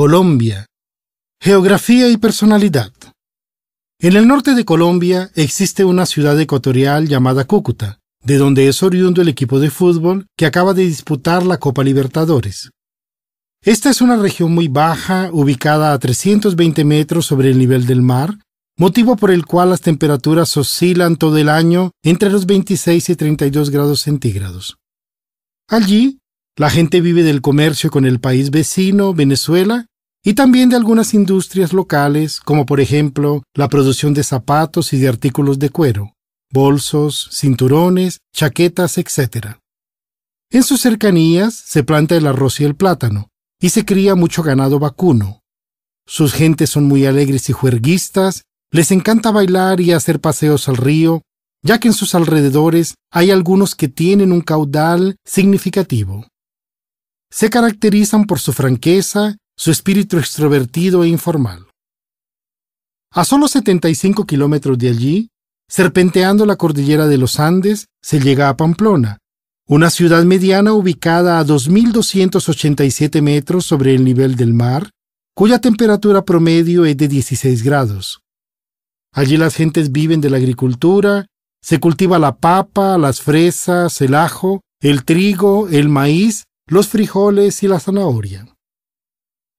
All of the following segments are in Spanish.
Colombia. Geografía y personalidad. En el norte de Colombia existe una ciudad ecuatorial llamada Cúcuta, de donde es oriundo el equipo de fútbol que acaba de disputar la Copa Libertadores. Esta es una región muy baja, ubicada a 320 metros sobre el nivel del mar, motivo por el cual las temperaturas oscilan todo el año entre los 26 y 32 grados centígrados. Allí, la gente vive del comercio con el país vecino, Venezuela, y también de algunas industrias locales, como por ejemplo la producción de zapatos y de artículos de cuero, bolsos, cinturones, chaquetas, etc. En sus cercanías se planta el arroz y el plátano, y se cría mucho ganado vacuno. Sus gentes son muy alegres y juerguistas, les encanta bailar y hacer paseos al río, ya que en sus alrededores hay algunos que tienen un caudal significativo. Se caracterizan por su franqueza su espíritu extrovertido e informal. A solo 75 kilómetros de allí, serpenteando la cordillera de los Andes, se llega a Pamplona, una ciudad mediana ubicada a 2.287 metros sobre el nivel del mar, cuya temperatura promedio es de 16 grados. Allí las gentes viven de la agricultura, se cultiva la papa, las fresas, el ajo, el trigo, el maíz, los frijoles y la zanahoria.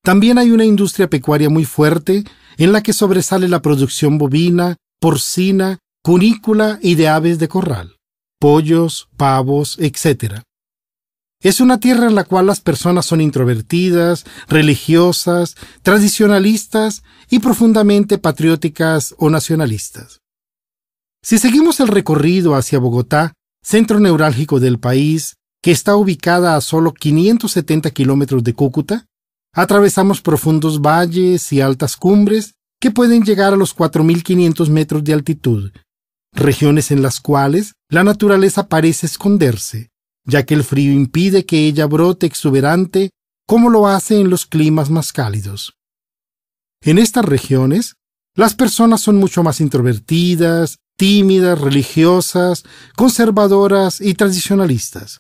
También hay una industria pecuaria muy fuerte en la que sobresale la producción bovina, porcina, cunícula y de aves de corral, pollos, pavos, etc. Es una tierra en la cual las personas son introvertidas, religiosas, tradicionalistas y profundamente patrióticas o nacionalistas. Si seguimos el recorrido hacia Bogotá, centro neurálgico del país, que está ubicada a solo 570 kilómetros de Cúcuta, Atravesamos profundos valles y altas cumbres que pueden llegar a los 4.500 metros de altitud, regiones en las cuales la naturaleza parece esconderse, ya que el frío impide que ella brote exuberante como lo hace en los climas más cálidos. En estas regiones, las personas son mucho más introvertidas, tímidas, religiosas, conservadoras y tradicionalistas.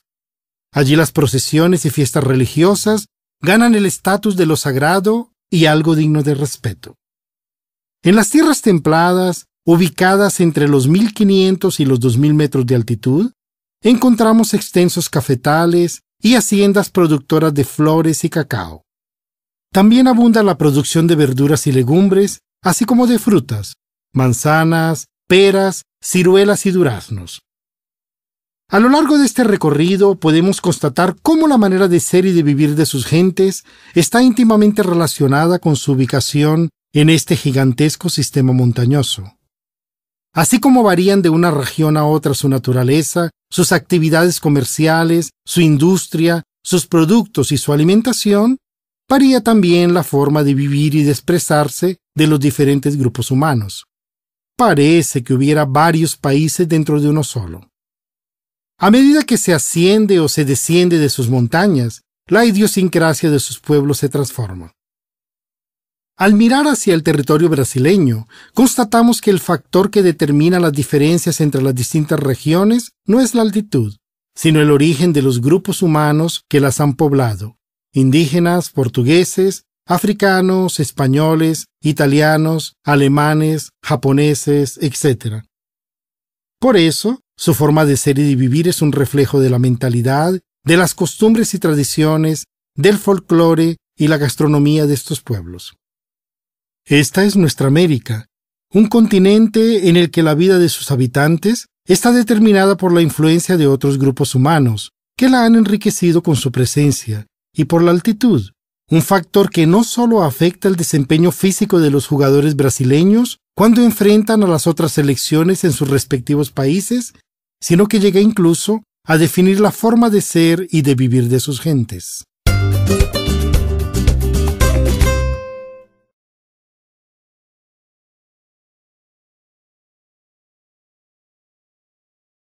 Allí las procesiones y fiestas religiosas ganan el estatus de lo sagrado y algo digno de respeto. En las tierras templadas, ubicadas entre los 1500 y los 2000 metros de altitud, encontramos extensos cafetales y haciendas productoras de flores y cacao. También abunda la producción de verduras y legumbres, así como de frutas, manzanas, peras, ciruelas y duraznos. A lo largo de este recorrido podemos constatar cómo la manera de ser y de vivir de sus gentes está íntimamente relacionada con su ubicación en este gigantesco sistema montañoso. Así como varían de una región a otra su naturaleza, sus actividades comerciales, su industria, sus productos y su alimentación, varía también la forma de vivir y de expresarse de los diferentes grupos humanos. Parece que hubiera varios países dentro de uno solo. A medida que se asciende o se desciende de sus montañas, la idiosincrasia de sus pueblos se transforma. Al mirar hacia el territorio brasileño, constatamos que el factor que determina las diferencias entre las distintas regiones no es la altitud, sino el origen de los grupos humanos que las han poblado, indígenas, portugueses, africanos, españoles, italianos, alemanes, japoneses, etc., por eso, su forma de ser y de vivir es un reflejo de la mentalidad, de las costumbres y tradiciones, del folclore y la gastronomía de estos pueblos. Esta es nuestra América, un continente en el que la vida de sus habitantes está determinada por la influencia de otros grupos humanos, que la han enriquecido con su presencia, y por la altitud, un factor que no solo afecta el desempeño físico de los jugadores brasileños cuando enfrentan a las otras selecciones en sus respectivos países, sino que llega incluso a definir la forma de ser y de vivir de sus gentes.